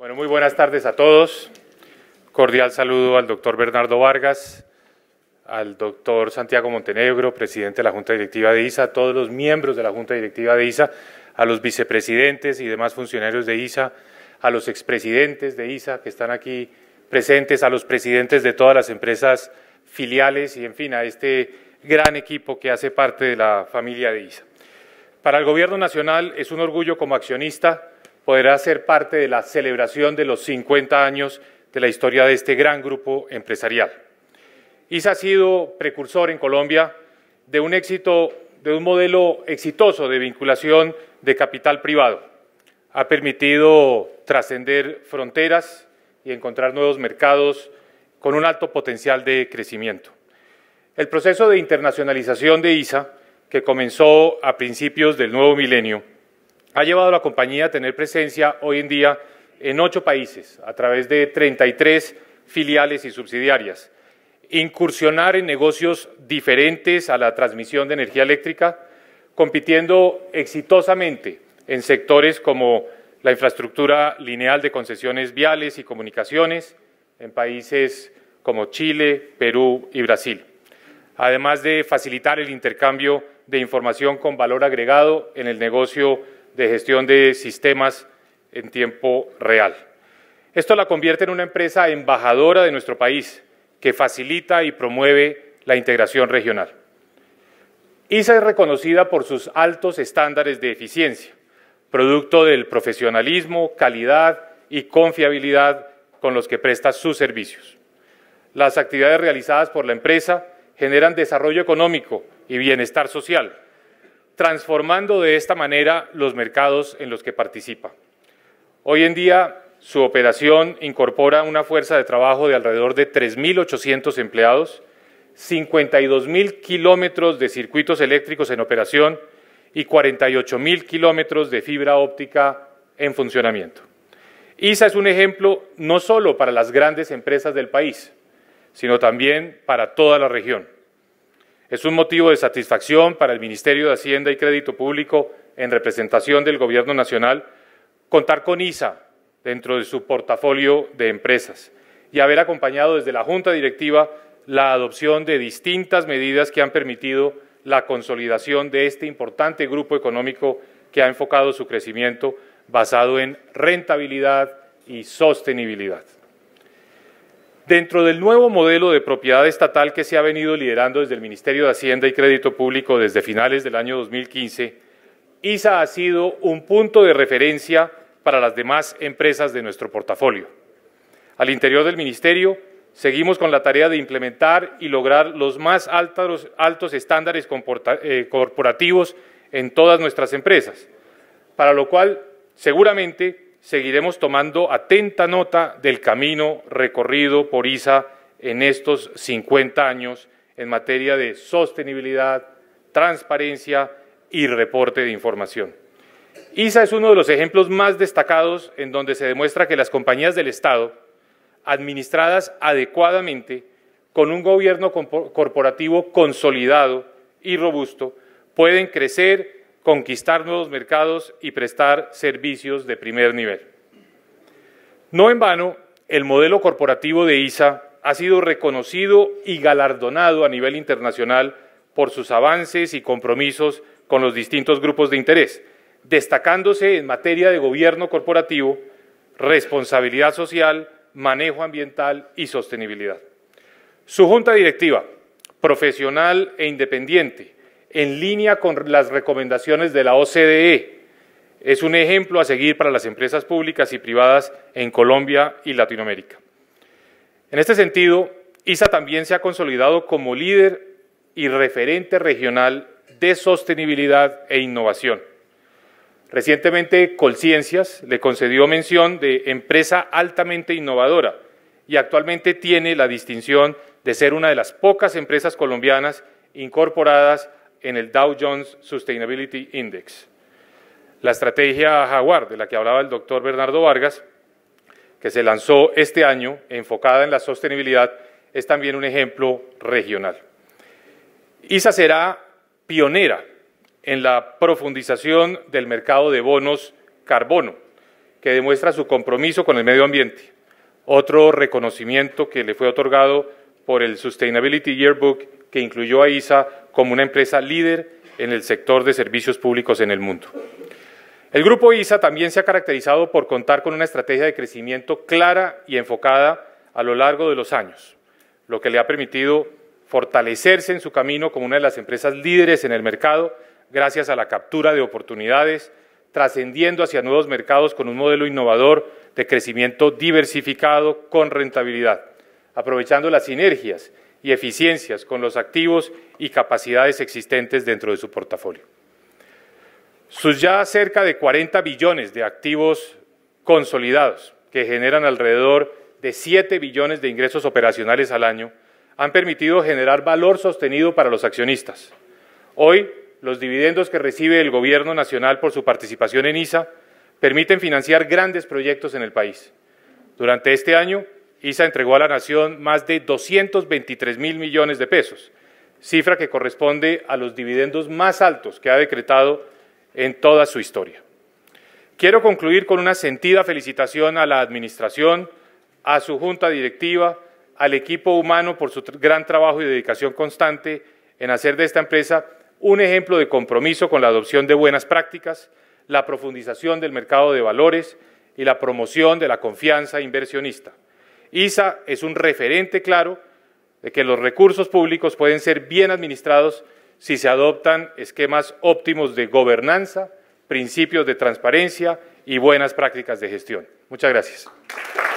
Bueno, muy buenas tardes a todos. Cordial saludo al doctor Bernardo Vargas, al doctor Santiago Montenegro, presidente de la Junta Directiva de ISA, a todos los miembros de la Junta Directiva de ISA, a los vicepresidentes y demás funcionarios de ISA, a los expresidentes de ISA que están aquí presentes, a los presidentes de todas las empresas filiales y, en fin, a este gran equipo que hace parte de la familia de ISA. Para el Gobierno Nacional es un orgullo como accionista podrá ser parte de la celebración de los 50 años de la historia de este gran grupo empresarial. ISA ha sido precursor en Colombia de un éxito, de un modelo exitoso de vinculación de capital privado. Ha permitido trascender fronteras y encontrar nuevos mercados con un alto potencial de crecimiento. El proceso de internacionalización de ISA, que comenzó a principios del nuevo milenio, ha llevado a la compañía a tener presencia hoy en día en ocho países a través de 33 filiales y subsidiarias, incursionar en negocios diferentes a la transmisión de energía eléctrica, compitiendo exitosamente en sectores como la infraestructura lineal de concesiones viales y comunicaciones en países como Chile, Perú y Brasil, además de facilitar el intercambio de información con valor agregado en el negocio de gestión de sistemas en tiempo real. Esto la convierte en una empresa embajadora de nuestro país, que facilita y promueve la integración regional. ISA es reconocida por sus altos estándares de eficiencia, producto del profesionalismo, calidad y confiabilidad con los que presta sus servicios. Las actividades realizadas por la empresa generan desarrollo económico y bienestar social, transformando de esta manera los mercados en los que participa. Hoy en día, su operación incorpora una fuerza de trabajo de alrededor de 3.800 empleados, 52.000 kilómetros de circuitos eléctricos en operación y 48.000 kilómetros de fibra óptica en funcionamiento. ISA es un ejemplo no solo para las grandes empresas del país, sino también para toda la región. Es un motivo de satisfacción para el Ministerio de Hacienda y Crédito Público, en representación del Gobierno Nacional, contar con ISA dentro de su portafolio de empresas y haber acompañado desde la Junta Directiva la adopción de distintas medidas que han permitido la consolidación de este importante grupo económico que ha enfocado su crecimiento basado en rentabilidad y sostenibilidad. Dentro del nuevo modelo de propiedad estatal que se ha venido liderando desde el Ministerio de Hacienda y Crédito Público desde finales del año 2015, ISA ha sido un punto de referencia para las demás empresas de nuestro portafolio. Al interior del Ministerio, seguimos con la tarea de implementar y lograr los más altos, estándares eh, corporativos en todas nuestras empresas, para lo cual seguramente seguiremos tomando atenta nota del camino recorrido por ISA en estos 50 años en materia de sostenibilidad, transparencia y reporte de información. ISA es uno de los ejemplos más destacados en donde se demuestra que las compañías del Estado, administradas adecuadamente, con un gobierno corporativo consolidado y robusto, pueden crecer conquistar nuevos mercados y prestar servicios de primer nivel. No en vano, el modelo corporativo de ISA ha sido reconocido y galardonado a nivel internacional por sus avances y compromisos con los distintos grupos de interés, destacándose en materia de gobierno corporativo, responsabilidad social, manejo ambiental y sostenibilidad. Su junta directiva, profesional e independiente, en línea con las recomendaciones de la OCDE. Es un ejemplo a seguir para las empresas públicas y privadas en Colombia y Latinoamérica. En este sentido, ISA también se ha consolidado como líder y referente regional de sostenibilidad e innovación. Recientemente, Colciencias le concedió mención de empresa altamente innovadora y actualmente tiene la distinción de ser una de las pocas empresas colombianas incorporadas en el Dow Jones Sustainability Index. La estrategia Jaguar, de la que hablaba el doctor Bernardo Vargas, que se lanzó este año enfocada en la sostenibilidad, es también un ejemplo regional. ISA será pionera en la profundización del mercado de bonos carbono, que demuestra su compromiso con el medio ambiente, otro reconocimiento que le fue otorgado por el Sustainability Yearbook que incluyó a ISA como una empresa líder en el sector de servicios públicos en el mundo. El grupo ISA también se ha caracterizado por contar con una estrategia de crecimiento clara y enfocada a lo largo de los años, lo que le ha permitido fortalecerse en su camino como una de las empresas líderes en el mercado gracias a la captura de oportunidades, trascendiendo hacia nuevos mercados con un modelo innovador de crecimiento diversificado con rentabilidad aprovechando las sinergias y eficiencias con los activos y capacidades existentes dentro de su portafolio. Sus ya cerca de 40 billones de activos consolidados, que generan alrededor de 7 billones de ingresos operacionales al año, han permitido generar valor sostenido para los accionistas. Hoy, los dividendos que recibe el Gobierno Nacional por su participación en ISA permiten financiar grandes proyectos en el país. Durante este año, ISA entregó a la nación más de 223 mil millones de pesos, cifra que corresponde a los dividendos más altos que ha decretado en toda su historia. Quiero concluir con una sentida felicitación a la Administración, a su Junta Directiva, al equipo humano por su gran trabajo y dedicación constante en hacer de esta empresa un ejemplo de compromiso con la adopción de buenas prácticas, la profundización del mercado de valores y la promoción de la confianza inversionista. ISA es un referente claro de que los recursos públicos pueden ser bien administrados si se adoptan esquemas óptimos de gobernanza, principios de transparencia y buenas prácticas de gestión. Muchas gracias.